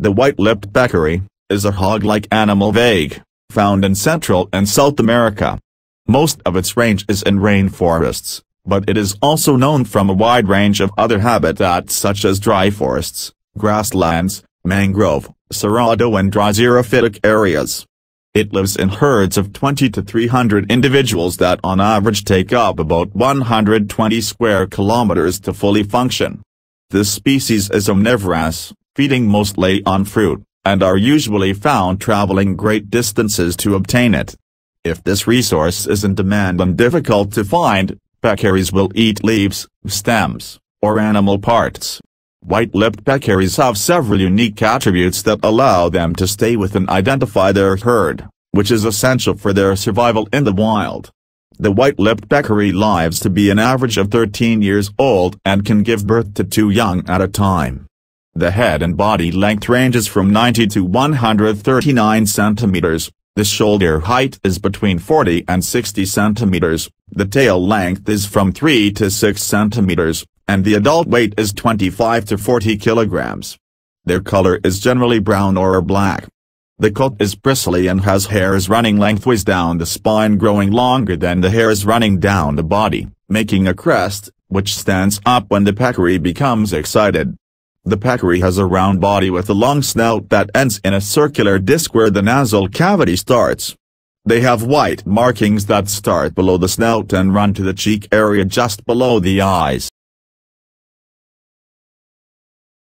The white-lipped peccary, is a hog-like animal vague, found in Central and South America. Most of its range is in rainforests, but it is also known from a wide range of other habitats such as dry forests, grasslands, mangrove, cerrado and dry xerophytic areas. It lives in herds of 20 to 300 individuals that on average take up about 120 square kilometers to fully function. This species is omnivorous, feeding mostly on fruit, and are usually found traveling great distances to obtain it. If this resource is in demand and difficult to find, peccaries will eat leaves, stems, or animal parts. White-lipped peccaries have several unique attributes that allow them to stay with and identify their herd, which is essential for their survival in the wild. The white-lipped peccary lives to be an average of 13 years old and can give birth to two young at a time. The head and body length ranges from 90 to 139 centimeters. The shoulder height is between 40 and 60 centimeters, the tail length is from 3 to 6 centimeters, and the adult weight is 25 to 40 kilograms. Their color is generally brown or black. The coat is bristly and has hairs running lengthways down the spine growing longer than the hairs running down the body, making a crest, which stands up when the peccary becomes excited. The peccary has a round body with a long snout that ends in a circular disc where the nasal cavity starts. They have white markings that start below the snout and run to the cheek area just below the eyes.